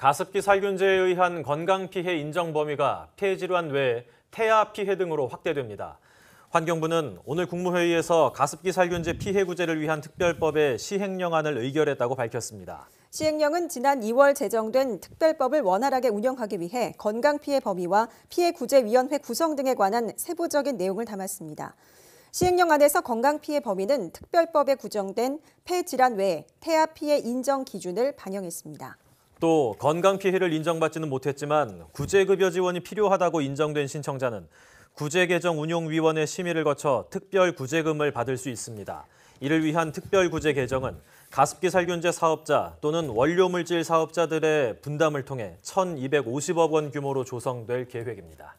가습기 살균제에 의한 건강 피해 인정 범위가 폐 질환 외 태아 피해 등으로 확대됩니다. 환경부는 오늘 국무회의에서 가습기 살균제 피해 구제를 위한 특별법의 시행령안을 의결했다고 밝혔습니다. 시행령은 지난 2월 제정된 특별법을 원활하게 운영하기 위해 건강피해 범위와 피해구제위원회 구성 등에 관한 세부적인 내용을 담았습니다. 시행령 안에서 건강피해 범위는 특별법에 구정된 폐질환 외 태아피해 인정 기준을 반영했습니다. 또 건강 피해를 인정받지는 못했지만 구제급여 지원이 필요하다고 인정된 신청자는 구제개정운용위원회 심의를 거쳐 특별구제금을 받을 수 있습니다. 이를 위한 특별구제 개정은 가습기 살균제 사업자 또는 원료물질 사업자들의 분담을 통해 1,250억 원 규모로 조성될 계획입니다.